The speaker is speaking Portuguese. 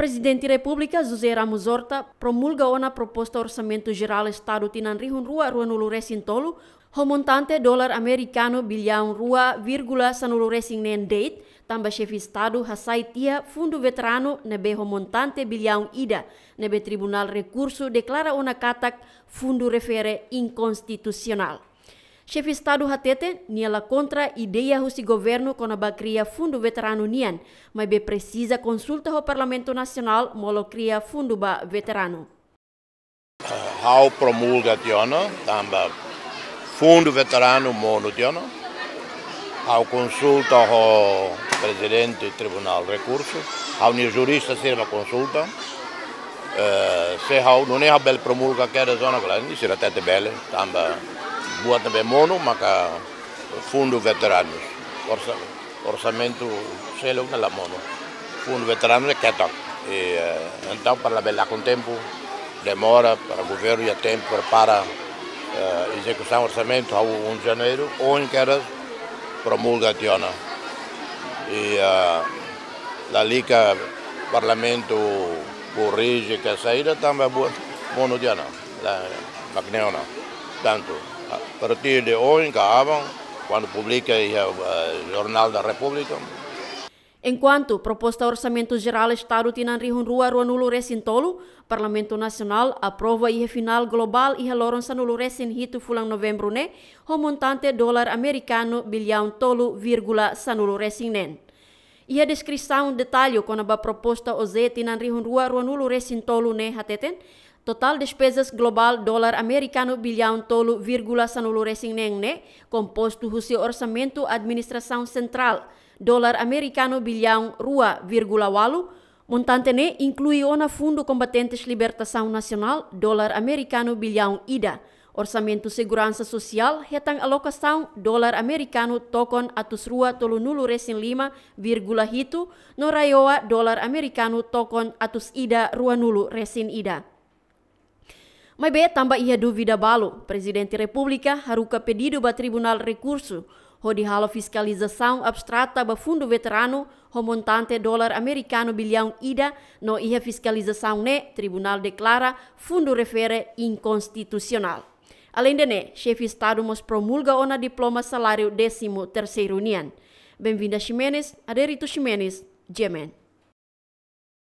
Presidente da República, José Ramos Horta, promulga uma proposta Orçamento Geral Estado Tinan Rihun Rua Ruanulu resintolu, o montante dólar americano bilhão Rua, vírgula Sanulu Nen Date, tamba chefe Estado Hassai Tia, Fundo Veterano, nebe o montante bilhão Ida, nebe Tribunal Recurso, declara una catac Fundo Refere Inconstitucional. Chefe Estado hatete niela contra ideia husi governo conaba cria fundo veterano nian, mas be precisa consulta ao Parlamento Nacional molo cria fundo ba veterano. How uh, promulga tiona, tamba fundo veterano mono tiona, ao consulta ao presidente do Tribunal Recurso, ao jurista a consulta, uh, se ao, não é a bel promulga que era zona grande, se até bele, tamba também mono, maka fundo veteranos Orsa, orçamento selo na mono fundo veteranos é quieto e então para lá com tempo demora para eh, o governo e eh, a tempo para uh, execução orçamento ao 1 de janeiro ou em que era promulga tiona e uh, ali que o parlamento corrige que a saída também é boa, mono no dia não, não, tanto. A partir de hoy acabam, quando publica o Jornal da República. Enquanto proposta Orçamento Geral Estado Tinanri Hunrua Ruanulo Recintolo, Parlamento Nacional aprova e final global e reloron sanulo resin hito fulang novembro ne, né? homontante dólar americano bilhão tolo vírgula sanulo resinen. Ia descrição detalhe com a proposta Oze Tinanri Hunrua Ruanulo Recintolo ne né? hateten, Total despeses global dólar americano bilhão tolo nengne, kompos composto husi orçamento administração sentral dolar americano bilhão rua virgula walu, montante ne inclui ona fundo combatentes libertação nacional, dolar americano bilhão ida, Orçamento Segurança Social hetang alocação dolar americano tokon atus rua tolu nulu resin lima virgula hitu no raioa dolar americano tokon atus ida rua nulu resin ida. Mai be tambah ia duvida balu, presidente Republika haruka pedido ba tribunal recurso, di halo fiskalizasaun abstrata ba fundo veterano, montante dolar americano bilhão ida, no ia fiskalizasaun ne, tribunal deklara fundo refere inkonstitusional. Além de ne, chefe Estado mos promulga ona diploma salário décimo terceiro unian. Bem-vinda Ximenes, Aderito Ximenes, Gemen.